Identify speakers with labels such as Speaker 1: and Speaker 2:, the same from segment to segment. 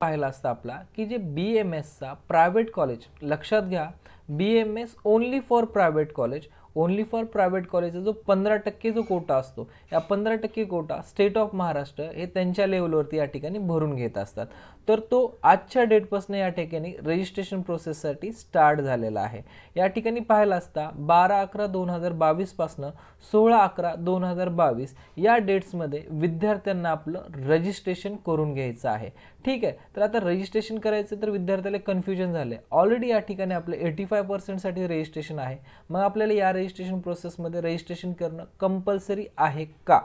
Speaker 1: पाहिला असता आपला की जे बी एम एसचा प्रायव्हेट कॉलेज लक्षात घ्या B M S only for private college only for private कॉलेजचा जो पंधरा टक्के जो कोटा असतो या पंधरा टक्के कोटा स्टेट ऑफ महाराष्ट्र हे त्यांच्या लेवलवरती या ठिकाणी भरून घेत असतात तर तो आजच्या डेटपासून या ठिकाणी रजिस्ट्रेशन प्रोसेससाठी स्टार्ट झालेला आहे या ठिकाणी पाहिला असता बारा अकरा दोन हजार बावीसपासनं सोळा अकरा दोन हजार बावीस या डेट्समध्ये विद्यार्थ्यांना आपलं रजिस्ट्रेशन करून घ्यायचं आहे ठीक आहे तर आता रजिस्ट्रेशन करायचं तर विद्यार्थ्याला कन्फ्युजन झालं आहे ऑलरेडी या ठिकाणी आपलं एटी फाय पर्सेंटसाठी रजिस्ट्रेशन आहे मग आपल्याला या रजिस्ट्रेशन प्रोसेसमध्ये रजिस्ट्रेशन करणं कंपल्सरी आहे का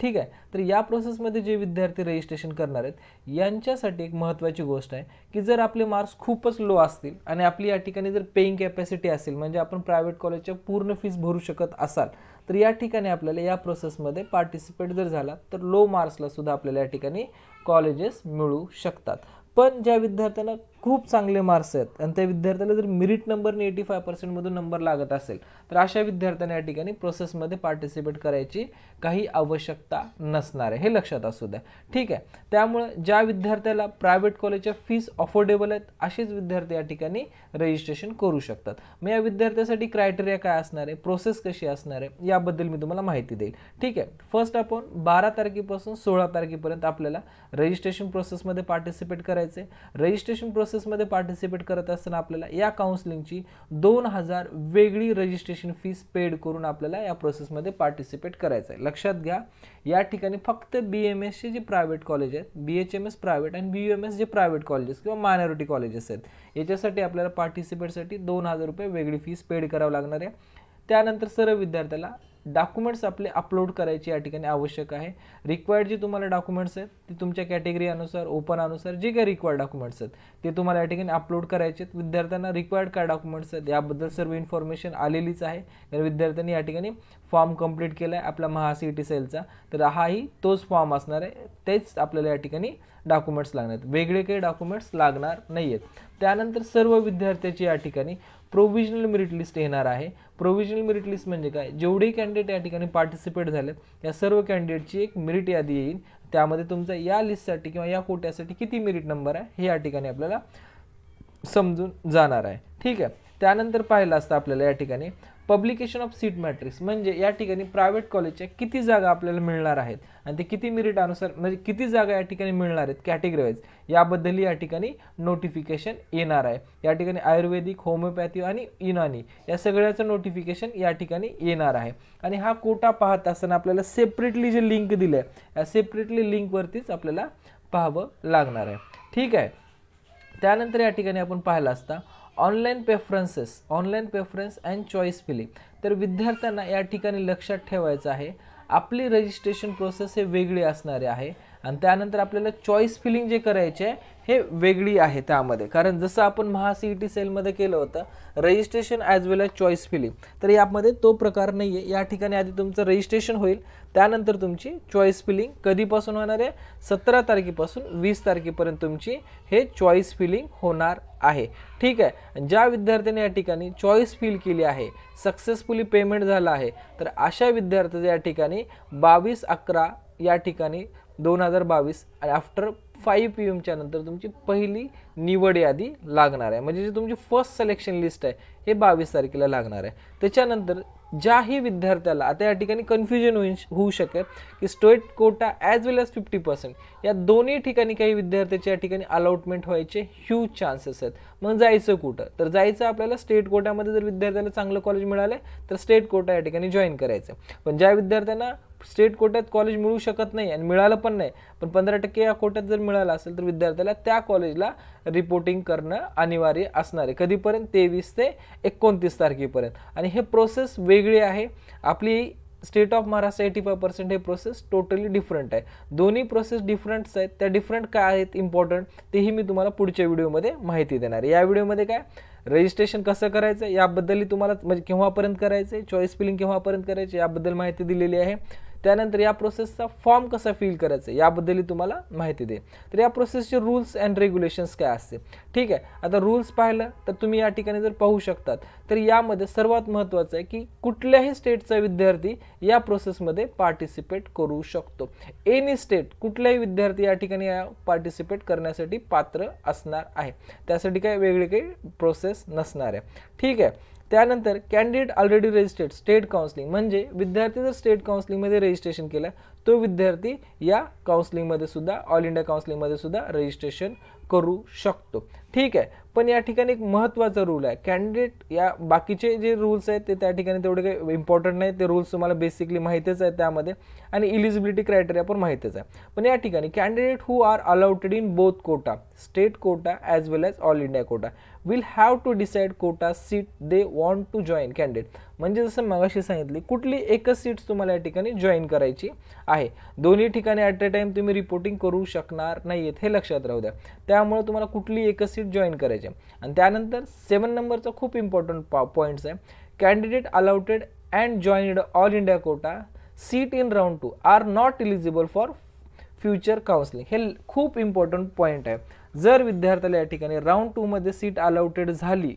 Speaker 1: ठीक आहे तर या प्रोसेसमध्ये जे विद्यार्थी रजिस्ट्रेशन करणार आहेत यांच्यासाठी एक महत्त्वाची गोष्ट आहे की जर आपले मार्क्स खूपच लो असतील आणि आपली या ठिकाणी जर पेईंग कॅपॅसिटी असेल म्हणजे आपण प्रायव्हेट कॉलेजच्या पूर्ण फीस भरू शकत असाल तर या ठिकाणी आपल्याला या प्रोसेसमध्ये पार्टिसिपेट जर झाला तर लो मार्क्सला सुद्धा आपल्याला या ठिकाणी कॉलेजेस मिळू शकतात पण ज्या विद्यार्थ्यांना खूप चांगले मार्क्स आहेत आणि त्या विद्यार्थ्याला जर मिरिट नंबरने एटी फाय पर्सेंटमधून नंबर लागत असेल तर अशा विद्यार्थ्यांना या ठिकाणी प्रोसेसमध्ये पार्टिसिपेट करायची काही आवश्यकता नसणार आहे हे लक्षात असू द्या ठीक आहे त्यामुळे ज्या विद्यार्थ्याला प्रायव्हेट कॉलेजच्या फीस अफोर्डेबल आहेत असेच विद्यार्थी या ठिकाणी रजिस्ट्रेशन करू शकतात मग या विद्यार्थ्यासाठी क्रायटेरिया काय असणार आहे प्रोसेस कशी असणार आहे याबद्दल मी तुम्हाला माहिती देईल ठीक आहे फर्स्ट आपण बारा तारखेपासून सोळा तारखेपर्यंत आपल्याला रजिस्ट्रेशन प्रोसेसमध्ये पार्टिसिपेट करायचे रजिस्ट्रेशन प्रोसेस प्रोसेसमध्ये पार्टिसिपेट करत असताना आपल्याला या काउन्सिलिंगची दोन हजार वेगळी रजिस्ट्रेशन फीस पेड करून आपल्याला या प्रोसेसमध्ये पार्टिसिपेट करायचं आहे लक्षात घ्या या ठिकाणी फक्त बी एम एसचे जे प्रायव्हेट कॉलेज आहेत B H M S private आणि बी यू एम एस जे प्रायव्हेट कॉलेजेस किंवा मायनॉरिटी कॉलेजेस आहेत याच्यासाठी आपल्याला पार्टिसिपेटसाठी दोन हजार रुपये वेगळी फीस पेड करावी लागणार आहे त्यानंतर सर्व विद्यार्थ्याला डॉक्युमेंट्स आपले अपलोड करायचे या ठिकाणी आवश्यक आहे रिक्वायर्ड जे तुम्हाला डॉक्युमेंट्स आहेत ते तुमच्या कॅटेगरी अनुसार ओपन अनुसार जे काही रिक्वायर्ड डॉक्युमेंट्स आहेत ते तुम्हाला या ठिकाणी अपलोड करायचे आहेत विद्यार्थ्यांना रिक्वायर्ड काय डॉक्युमेंट्स आहेत याबद्दल सर्व इन्फॉर्मेशन आलेलीच आहे कारण विद्यार्थ्यांनी या ठिकाणी फॉर्म कंप्लीट केला आहे आपला महा सी टी सेलचा तर हाही तोच फॉर्म असणार आहे तेच आपल्याला या ठिकाणी डॉक्युमेंट्स लागणार आहेत वेगळे काही डॉक्युमेंट्स लागणार नाही आहेत त्यानंतर सर्व विद्यार्थ्याची या ठिकाणी प्रोव्हिजनल मेरिट लिस्ट येणार आहे प्रोव्हिजनल मेरिट लिस्ट म्हणजे काय जेवढे कॅन्डिडेट या ठिकाणी पार्टिसिपेट झालेत या सर्व कॅन्डिडेटची एक मेरिट यादी येईल त्यामध्ये तुमचा या लिस्टसाठी किंवा या कोट्यासाठी किती मेरिट नंबर आहे हे या ठिकाणी आपल्याला समजून जाणार आहे ठीक आहे त्यानंतर पाहिलं असतं आपल्याला या ठिकाणी पब्लिकेशन ऑफ सीट मॅट्रिक्स म्हणजे या ठिकाणी प्रायव्हेट कॉलेजच्या किती जागा आपल्याला मिळणार आहेत आणि ते किती मिरिटानुसार म्हणजे किती जागा या ठिकाणी मिळणार आहेत कॅटेगरी वाईज याबद्दलही या ठिकाणी नोटिफिकेशन येणार आहे या ठिकाणी आयुर्वेदिक होमिओपॅथी आणि युनानी या सगळ्याचं नोटिफिकेशन या ठिकाणी येणार आहे आणि हा कोटा पाहत असताना आपल्याला सेपरेटली जे लिंक दिलं आहे या सेपरेटली लिंकवरतीच आपल्याला पाहावं लागणार आहे ठीक आहे त्यानंतर या ठिकाणी आपण पाहिलं असता online preferences online preference and choice filling तर विद्यार्थ्यांना या ठिकाणी लक्षात ठेवायचं आहे आपली रजिस्ट्रेशन प्रोसेस हे वेगळी असणारे आहे आणि त्यानंतर आपल्याला चॉईस फिलिंग जे करायचे आहे हे वेगळी आहे त्यामध्ये कारण जसं आपण महा सी ई टी सेलमध्ये केलं होतं registration as well as choice filling तर यामध्ये तो प्रकार नाही आहे या ठिकाणी आधी तुमचं रजिस्ट्रेशन होईल त्यानंतर तुमची चॉईस फिलिंग कधीपासून होणार आहे सतरा तारखेपासून वीस तारखेपर्यंत तुमची हे चॉईस फिलिंग होणार आहे ठीक आहे ज्या विद्यार्थ्यांनी या ठिकाणी चॉईस फिल केली आहे सक्सेसफुली पेमेंट झालं आहे तर अशा विद्यार्थ्याचं या ठिकाणी बावीस अकरा या ठिकाणी दोन हजार बावीस आणि आफ्टर फाईव्ह पी एमच्या नंतर तुमची पहिली निवड यादी लागणार आहे म्हणजे जे तुमची फर्स्ट सिलेक्शन लिस्ट आहे हे बावीस तारखेला लागणार आहे त्याच्यानंतर ज्याही विद्यार्थ्याला आता या ठिकाणी कन्फ्युजन होईन होऊ शकेल की state quota as well as fifty percent या दोन्ही ठिकाणी काही विद्यार्थ्याचे या ठिकाणी अलॉटमेंट व्हायचे ह्यूज चान्सेस आहेत मग जायचं कुठं तर जायचं आपल्याला स्टेट कोटामध्ये जर विद्यार्थ्याला चांगलं कॉलेज मिळालं तर स्टेट कोटा या ठिकाणी जॉईन करायचं पण ज्या विद्यार्थ्यांना स्टेट कोट्यात कॉलेज मिळू शकत नाही आणि मिळालं पण नाही पण पंधरा टक्के या कोट्यात जर मिळालं असेल तर विद्यार्थ्याला त्या कॉलेजला रिपोर्टिंग करणं अनिवार्य असणार आहे कधीपर्यंत तेवीस ते एकोणतीस तारखेपर्यंत आणि हे प्रोसेस वेगळी आहे आपली state of Maharashtra eighty five percent हे प्रोसेस टोटली डिफरंट आहे दोन्ही प्रोसेस डिफरंट्स आहेत त्या डिफरंट काय आहेत इम्पॉर्टंट तेही मी तुम्हाला पुढच्या व्हिडिओमध्ये माहिती देणार आहे या व्हिडिओमध्ये काय रजिस्ट्रेशन कसं करायचं याबद्दलही तुम्हाला म्हणजे केव्हापर्यंत करायचं आहे चॉईस फिलिंग केव्हापर्यंत करायचे याबद्दल माहिती दिलेली आहे त्यानंतर या प्रोसेसचा फॉर्म कसा फिल करायचा याबद्दलही तुम्हाला माहिती दे तर या प्रोसेसचे रूल्स अँड रेग्युलेशन्स काय असते ठीक आहे आता रूल्स पाहिलं तर तुम्ही या ठिकाणी जर पाहू शकतात तर यामध्ये सर्वात महत्त्वाचं आहे की कुठल्याही स्टेटचा विद्यार्थी या प्रोसेसमध्ये पार्टिसिपेट करू शकतो एनी स्टेट कुठलाही विद्यार्थी या ठिकाणी पार्टिसिपेट करण्यासाठी पात्र असणार आहे त्यासाठी काय वेगळी काही प्रोसेस नसणार आहे ठीक आहे त्यानंतर candidate already registered state counselling म्हणजे विद्यार्थी जर स्टेट काउन्सिलिंगमध्ये रजिस्ट्रेशन केला तो विद्यार्थी या काउन्सिलिंगमध्ये सुद्धा ऑल इंडिया काउन्सिलिंगमध्ये सुद्धा रजिस्ट्रेशन करू शकतो ठीक आहे पण या ठिकाणी एक महत्त्वाचा रूल आहे कॅन्डिडेट या बाकीचे जे रूल्स आहेत ते त्या ठिकाणी तेवढे काही इम्पॉर्टंट नाही ते रूल्स तुम्हाला बेसिकली माहितीच आहेत त्यामध्ये आणि इलिजिबिलिटी क्रायटेरिया पण माहितीच आहे पण या ठिकाणी candidate who are allotted in both quota state quota as well as all India quota will have to decide quota seat they want to join candidate म्हणजे जसं मगाशी सांगितली कुठली एकच सीट्स तुम्हाला या ठिकाणी जॉईन करायची आहे दोन्ही ठिकाणी ॲट अ टाईम तुम्ही रिपोर्टिंग करू शकणार नाही आहेत हे लक्षात राहू द्या त्या त्यामुळे तुम्हाला कुठली एकच सीट जॉईन करायची आहे आणि त्यानंतर सेवन नंबरचा खूप इम्पॉर्टंट पॉ पॉईंट्स आहे candidate allotted and joined all India quota seat in round two are not eligible for future counselling हे खूप इम्पॉर्टंट पॉईंट आहे जर विद्यार्थ्याला या ठिकाणी राऊंड टूमध्ये सीट अलाउटेड झाली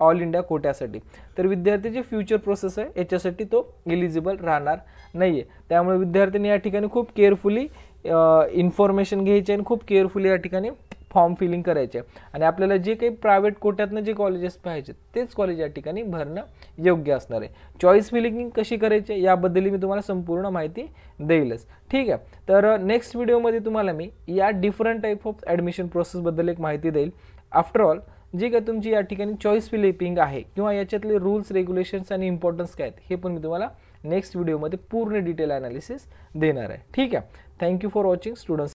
Speaker 1: ऑल इंडिया कोट्यासाठी तर जे फ्युचर प्रोसेस आहे याच्यासाठी तो एलिजिबल राहणार नाही आहे त्यामुळे विद्यार्थ्यांनी या ठिकाणी खूप केअरफुली इन्फॉर्मेशन घ्यायची आणि खूप केअरफुली या ठिकाणी फॉर्म फिलिंग करायचे आणि आपल्याला जे काही प्रायव्हेट कोट्यातनं जे कॉलेजेस पाहिजेत तेच कॉलेज या ठिकाणी भरणं योग्य असणार आहे चॉईस फिलिंग कशी करायची याबद्दल मी तुम्हाला संपूर्ण माहिती देईलच ठीक आहे तर नेक्स्ट व्हिडिओमध्ये तुम्हाला मी या डिफरंट टाईप ऑफ ॲडमिशन प्रोसेसबद्दल एक माहिती देईल आफ्टर ऑल जे काय तुमची या ठिकाणी चॉईस फिलिपिंग आहे किंवा याच्यातले रूल्स रेग्युलेशन्स आणि इम्पॉर्टन्स काय आहेत हे पण मी तुम्हाला नेक्स्ट व्हिडिओमध्ये पूर्ण डिटेल ॲनालिसिस देणार आहे ठीक आहे थँक्यू फॉर वॉचिंग स्टुडंट्स